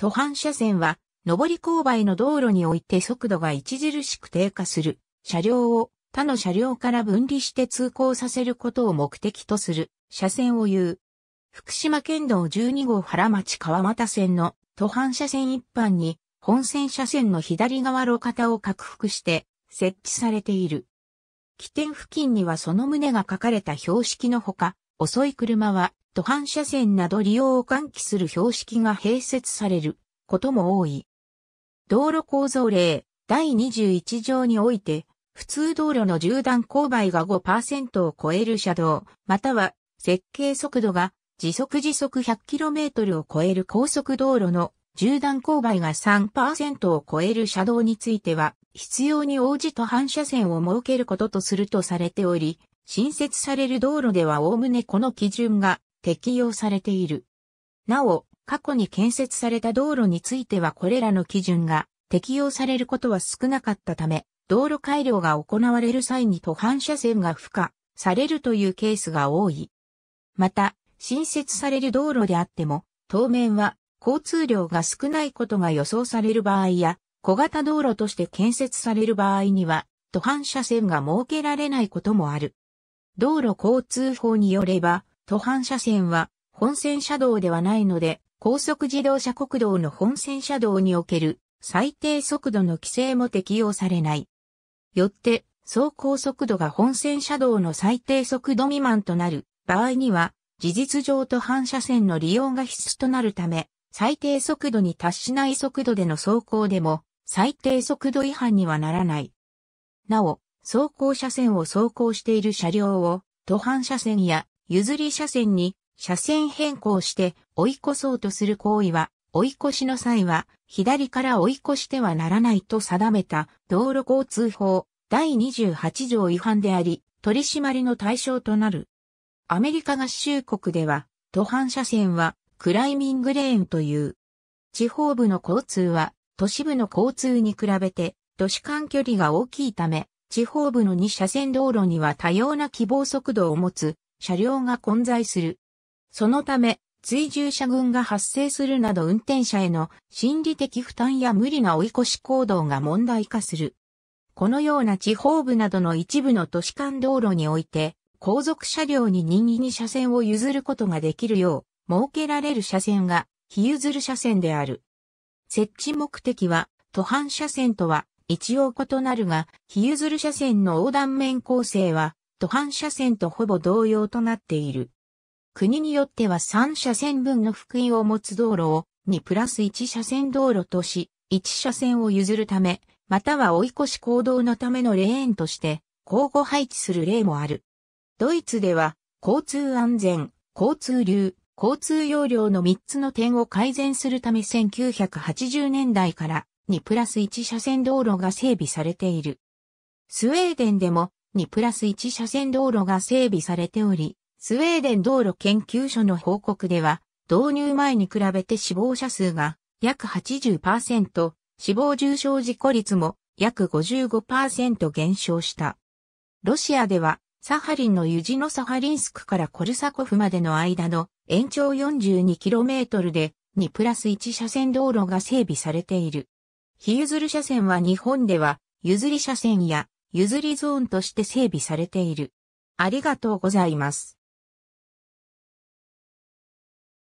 途半車線は、上り勾配の道路において速度が著しく低下する車両を他の車両から分離して通行させることを目的とする車線を言う。福島県道12号原町川又線の途半車線一般に本線車線の左側路肩を拡幅して設置されている。起点付近にはその旨が書かれた標識のほか、遅い車は途反車線など利用を喚起する標識が併設されることも多い。道路構造例第21条において、普通道路の縦断勾配が5%を超える車道、または設計速度が時速時速 100km を超える高速道路の縦断勾配が3%を超える車道については、必要に応じと反射線を設けることとするとされており、新設される道路ではおおむねこの基準が適用されている。なお、過去に建設された道路についてはこれらの基準が適用されることは少なかったため、道路改良が行われる際に途半車線が付加されるというケースが多い。また、新設される道路であっても、当面は交通量が少ないことが予想される場合や、小型道路として建設される場合には、途半車線が設けられないこともある。道路交通法によれば、途半車線は本線車道ではないので、高速自動車国道の本線車道における最低速度の規制も適用されない。よって、走行速度が本線車道の最低速度未満となる場合には、事実上都反射線の利用が必須となるため、最低速度に達しない速度での走行でも、最低速度違反にはならない。なお、走行車線を走行している車両を、途半車線や譲り車線に車線変更して追い越そうとする行為は、追い越しの際は、左から追い越してはならないと定めた道路交通法第28条違反であり、取り締まりの対象となる。アメリカ合衆国では、途半車線はクライミングレーンという。地方部の交通は都市部の交通に比べて都市間距離が大きいため、地方部の2車線道路には多様な希望速度を持つ車両が混在する。そのため、追従者群が発生するなど運転者への心理的負担や無理な追い越し行動が問題化する。このような地方部などの一部の都市間道路において、後続車両に任意に車線を譲ることができるよう、設けられる車線が、非譲る車線である。設置目的は、途半車線とは一応異なるが、非譲る車線の横断面構成は、途半車線とほぼ同様となっている。国によっては3車線分の福井を持つ道路を2プラス1車線道路とし、1車線を譲るため、または追い越し行動のためのレーンとして交互配置する例もある。ドイツでは交通安全、交通流、交通要領の3つの点を改善するため1980年代から2プラス1車線道路が整備されている。スウェーデンでもにプラス1車線道路が整備されており、スウェーデン道路研究所の報告では、導入前に比べて死亡者数が約80%、死亡重症事故率も約55%減少した。ロシアでは、サハリンのユジノサハリンスクからコルサコフまでの間の延長 42km で2プラス1車線道路が整備されている。非譲る車線は日本では、譲り車線や譲りゾーンとして整備されている。ありがとうございます。